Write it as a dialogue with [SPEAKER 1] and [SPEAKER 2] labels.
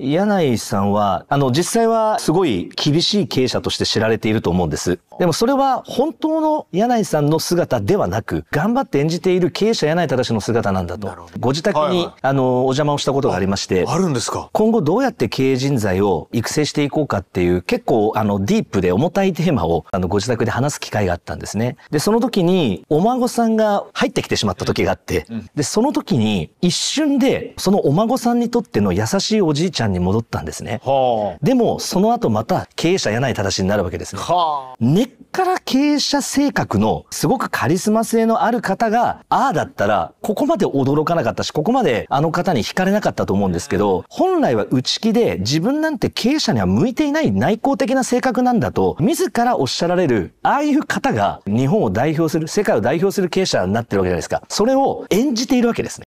[SPEAKER 1] 柳井さんは、あの、実際はすごい厳しい経営者として知られていると思うんです。でもそれは本当の柳井さんの姿ではなく、頑張って演じている経営者柳井正の姿なんだと。ご自宅に、はいはい、あの、お邪魔をしたことがありまして。あるんですか今後どうやって経営人材を育成していこうかっていう、結構、あの、ディープで重たいテーマを、あの、ご自宅で話す機会があったんですね。で、その時に、お孫さんが入ってきてしまった時があって、で、その時に、一瞬で、そのお孫さんにとっての優しいおじいちゃんに戻ったんですね。でも、その後また経営者ない正になるわけですね。根っから経営者性格のすごくカリスマ性のある方が、ああだったら、ここまで驚かなかったし、ここまであの方に惹かれなかったと思うんですけど、本来は内気で自分なんて経営者には向いていない内向的な性格なんだと、自らおっしゃられる、ああいう方が日本を代表する、世界を代表する経営者になってるわけじゃないですか。それ
[SPEAKER 2] を演じているわけですね。